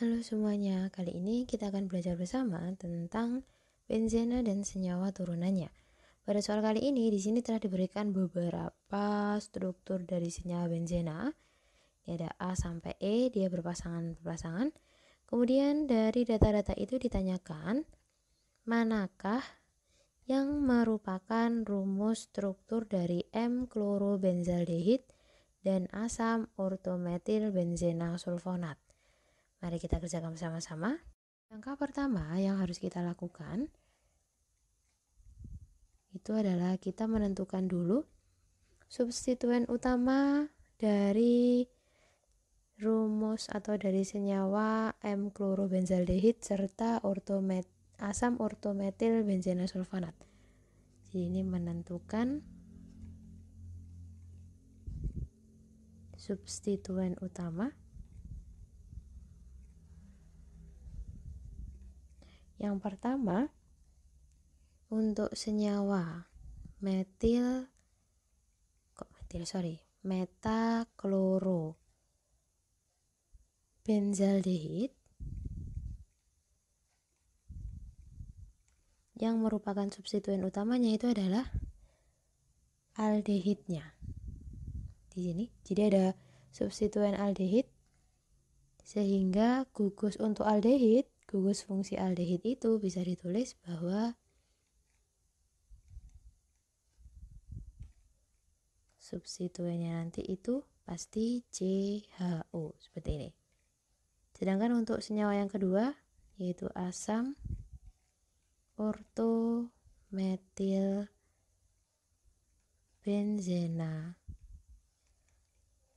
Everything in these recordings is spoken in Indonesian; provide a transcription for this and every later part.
Halo semuanya, kali ini kita akan belajar bersama tentang benzena dan senyawa turunannya. Pada soal kali ini, di sini telah diberikan beberapa struktur dari senyawa benzena. Ini ada A sampai E, dia berpasangan-berpasangan. Kemudian dari data-data itu ditanyakan, manakah yang merupakan rumus struktur dari M klorobenzaldehid dan asam ortometil benzena sulfonat. Mari kita kerjakan bersama-sama. Langkah pertama yang harus kita lakukan itu adalah kita menentukan dulu substituen utama dari rumus atau dari senyawa M klorobenzaldehid serta ortomet asam ortometil benzena sulfonat. Jadi ini menentukan substituen utama Yang pertama, untuk senyawa metil kok metil sorry metakloro benzaldehid yang merupakan substituen utamanya itu adalah aldehidnya di sini jadi ada substituen aldehid sehingga gugus untuk aldehid gugus fungsi aldehid itu bisa ditulis bahwa substituennya nanti itu pasti CHO seperti ini. Sedangkan untuk senyawa yang kedua yaitu asam ortometil benzena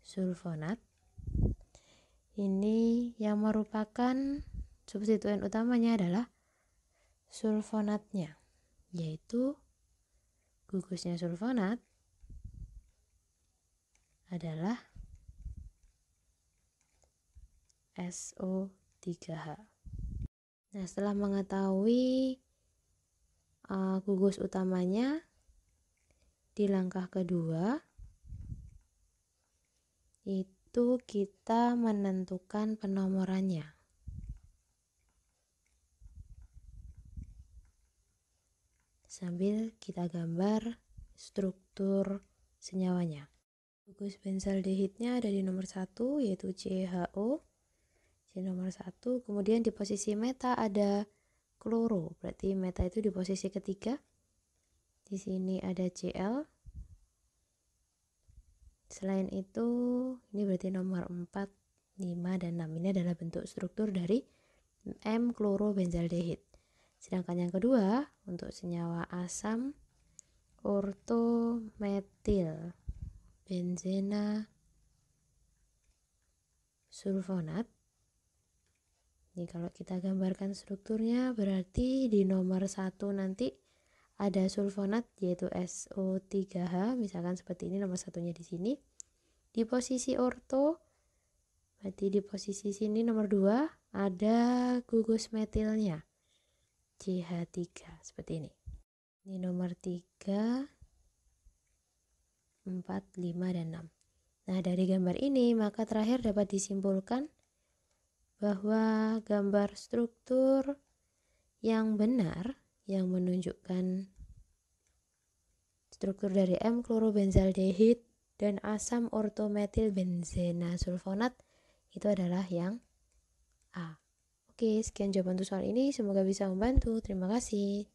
sulfonat ini yang merupakan Substituen utamanya adalah sulfonatnya, yaitu gugusnya sulfonat adalah SO3H. Nah, setelah mengetahui uh, gugus utamanya di langkah kedua itu kita menentukan penomorannya. sambil kita gambar struktur senyawanya. Gugus benzaldehidnya ada di nomor 1 yaitu CHO. Di nomor 1, kemudian di posisi meta ada kloro, berarti meta itu di posisi ketiga. Di sini ada Cl. Selain itu, ini berarti nomor 4, 5 dan 6. Ini adalah bentuk struktur dari M klorobenzaldehid. Sedangkan yang kedua untuk senyawa asam ortometil benzena sulfonat. Ini kalau kita gambarkan strukturnya berarti di nomor satu nanti ada sulfonat yaitu SO3H misalkan seperti ini nomor satunya di sini. Di posisi orto berarti di posisi sini nomor 2 ada gugus metilnya. CH3 seperti ini ini nomor 3 4, 5, dan 6 nah dari gambar ini maka terakhir dapat disimpulkan bahwa gambar struktur yang benar yang menunjukkan struktur dari M klorobenzaldehid dan asam ortometil benzena sulfonat itu adalah yang A. Oke, sekian jawaban untuk soal ini. Semoga bisa membantu. Terima kasih.